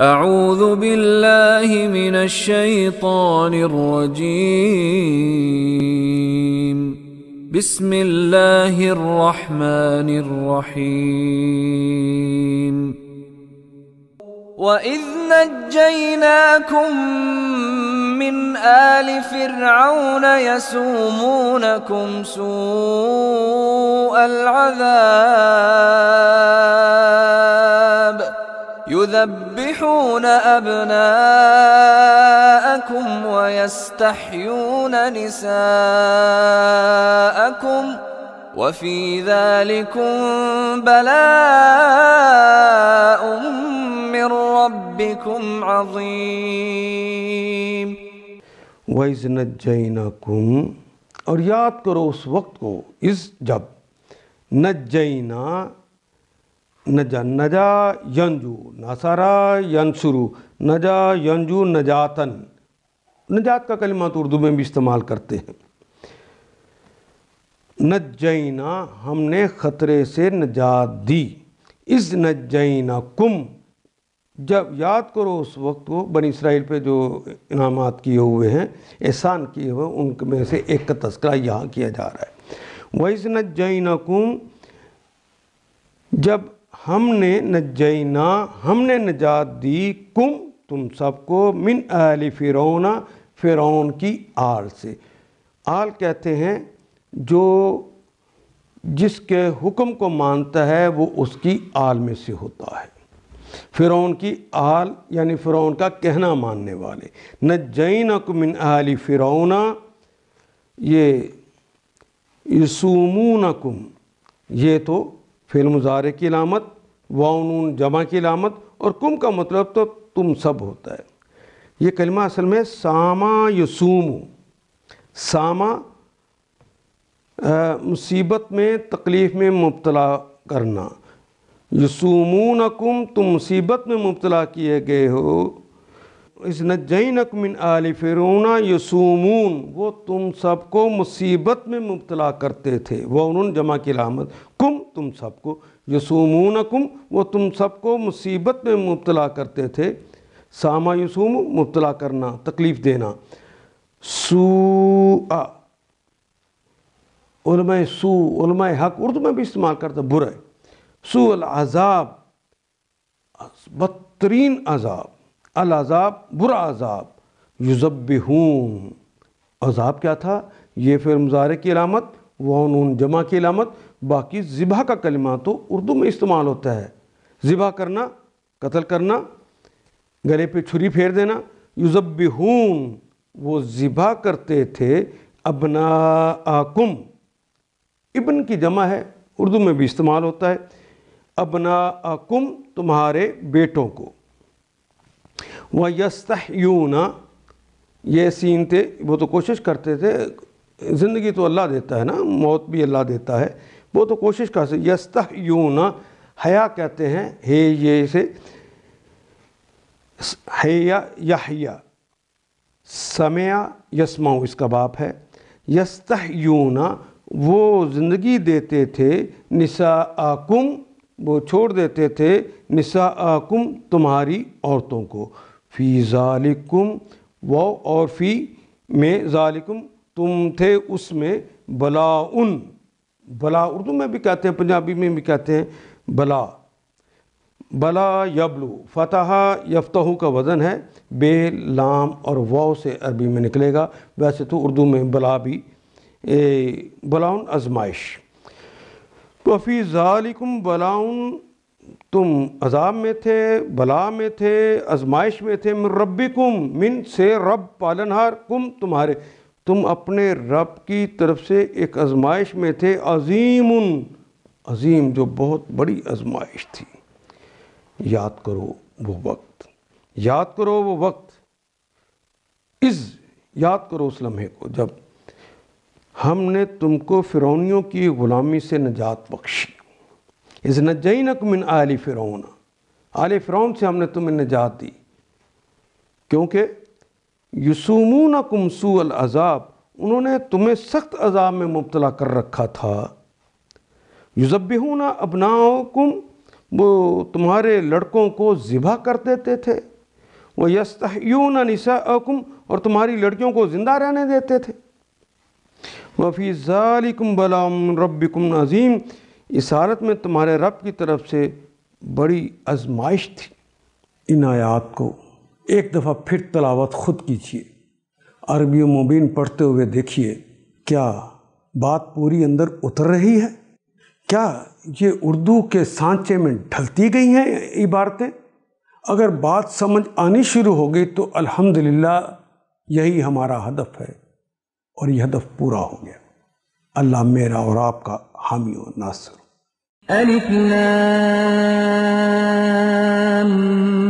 أعوذ بالله من الشيطان الرجيم بسم الله الرحمن الرحيم وإذ نجيناكم من آل فرعون يسومونكم سوء العذاب يذبحون أبناءكم ويستحيون نساءكم وفي ذلكم بلاء من ربكم عظيم وَإِذْ نَجَّيْنَاكُمْ اور یاد کرو اس وقت کو اس جب نجینا नजा नजा यंजू नसरा यंसुरु नजा यंजू नजातन नजात का कलिमा तो उर्दू में भी इस्तेमाल करते हैं नजैना हमने ख़तरे से नजात दी इस नजैना कुम जब याद करो उस वक्त को बनी इसराइल पे जो इनाम किए हुए हैं एहसान किए हुए उनमें से एक का तस्करा यहाँ किया जा रहा है वही से नजैना कुम जब हमने नजैना हमने नजात दी कुम तुम सबको मिन अली फ़िरौना फ़िरौन की आल से आल कहते हैं जो जिसके हुक्म को मानता है वो उसकी आल में से होता है फ़िरौन की आल यानी फ़िरौन का कहना मानने वाले न नजैन कुमिन अली फ़िरौना ये यसूमूनकुम ये तो फ़िल मुजारे की लामत वाउनून जमा की लामत और कुम का मतलब तो तुम सब होता है ये कलमा असल में सामा यसूम सामा मुसीबत में तकलीफ़ में मुबतला करना यसूमू नकुम तुम मुसीबत में मुबतला किए गए हो इसनजैनकमिन आल फ़िरौना यसूमून वो तुम सबको मुसीबत में मुबतला करते थे वह उन्होंने जमा की लामत कुम तुम सबको यसूमून कुम वो तुम सबको मुसीबत में मुबतला करते थे सामा यसूम मुबतला करना तकलीफ़ देना सूमय सूमय सू हक उर्दू में भी इस्तेमाल करते बुरे सूल अज़ाब बदतरीन अज़ाब अलाजाब बुरा अजाब युजब हूँ अजाब क्या था ये फिर मुजारे की अलामत वन जमा की अलामत बाकी ज़िबा का कलमा तो उर्दू में इस्तेमाल होता है ज़िबा करना कत्ल करना गले पे छुरी फेर देना युजब हूँ वो ज़िबा करते थे अबना आकुम इबन की जमा है उर्दू में भी इस्तेमाल होता है अबना आकुम तुम्हारे बेटों को व यस्तून ये सीन थे वो तो कोशिश करते थे ज़िंदगी तो अल्लाह देता है ना मौत भी अल्लाह देता है वो तो कोशिश करते यस्तून हया कहते हैं हे ये से हया याहिया यस्माऊ यसमाऊ इसका बाप है यस्तून वो ज़िंदगी देते थे निशा आकुम वो छोड़ देते थे निसाकुम तुम्हारी औरतों को फ़ी ज़ालिकुम वो और फ़ी में ज़ालिकुम तुम थे उसमें बलाउन बला उर्दू में भी कहते हैं पंजाबी में भी कहते हैं बला बला यबलू फतह यफ्तहू का वज़न है बे लाम और वाव से अरबी में निकलेगा वैसे तो उर्दू में बला भी ए, बलाउन आजमाइश वफ़ी बलाउन तुम अजाब में थे बला में थे आजमाइश में थे मिन रब्बिकुम मिन से रब पालनहार कुम तुम्हारे तुम अपने रब की तरफ से एक आजमाइश में थे अजीम अजीम जो बहुत बड़ी आजमाइश थी याद करो वो वक्त याद करो वो वक्त इस याद करो उस लम्हे को जब हमने तुमको फ़िरौनियों की ग़ुलामी से नजात बख्शी इस नजैनक मिन आली फ़िरौन आले फ़िरौन से हमने तुम्हें निजात दी क्योंकि न कुमसू अज़ाब उन्होंने तुम्हें सख्त अज़ाब में मुबतला कर रखा था अबनाओ कुम वो तुम्हारे लड़कों को ज़िबा कर देते थे वह यस्तून निसा और तुम्हारी लड़कियों को ज़िंदा रहने देते थे वफ़ी ज़ालिकुम बलाम रब्बिकुम अज़ीम इस हालत में तुम्हारे रब की तरफ से बड़ी आजमाइश थी इन आयात को एक दफ़ा फिर तलावत ख़ुद कीजिए अरबी मुबीन पढ़ते हुए देखिए क्या बात पूरी अंदर उतर रही है क्या ये उर्दू के सांचे में ढलती गई हैं इबारतें अगर बात समझ आनी शुरू हो गई तो अल्हम्दुलिल्लाह यही हमारा हदफ है और यह हदफ पूरा हो गया अल्लाह मेरा और आपका हामी और नासर